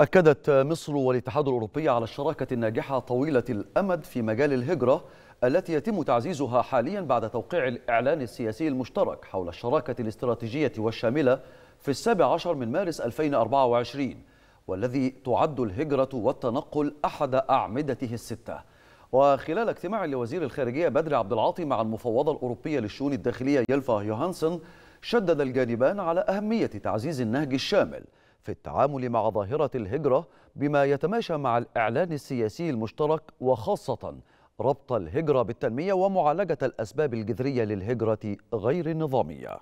أكدت مصر والاتحاد الأوروبي على الشراكة الناجحة طويلة الأمد في مجال الهجرة التي يتم تعزيزها حاليا بعد توقيع الإعلان السياسي المشترك حول الشراكة الاستراتيجية والشاملة في السابع عشر من مارس 2024 والذي تعد الهجرة والتنقل أحد أعمدته الستة وخلال اجتماع لوزير الخارجية بدر عبد العاطي مع المفوضة الأوروبية للشؤون الداخلية يلفا يوهانسون شدد الجانبان على أهمية تعزيز النهج الشامل في التعامل مع ظاهرة الهجرة بما يتماشى مع الإعلان السياسي المشترك وخاصة ربط الهجرة بالتنمية ومعالجة الأسباب الجذرية للهجرة غير النظامية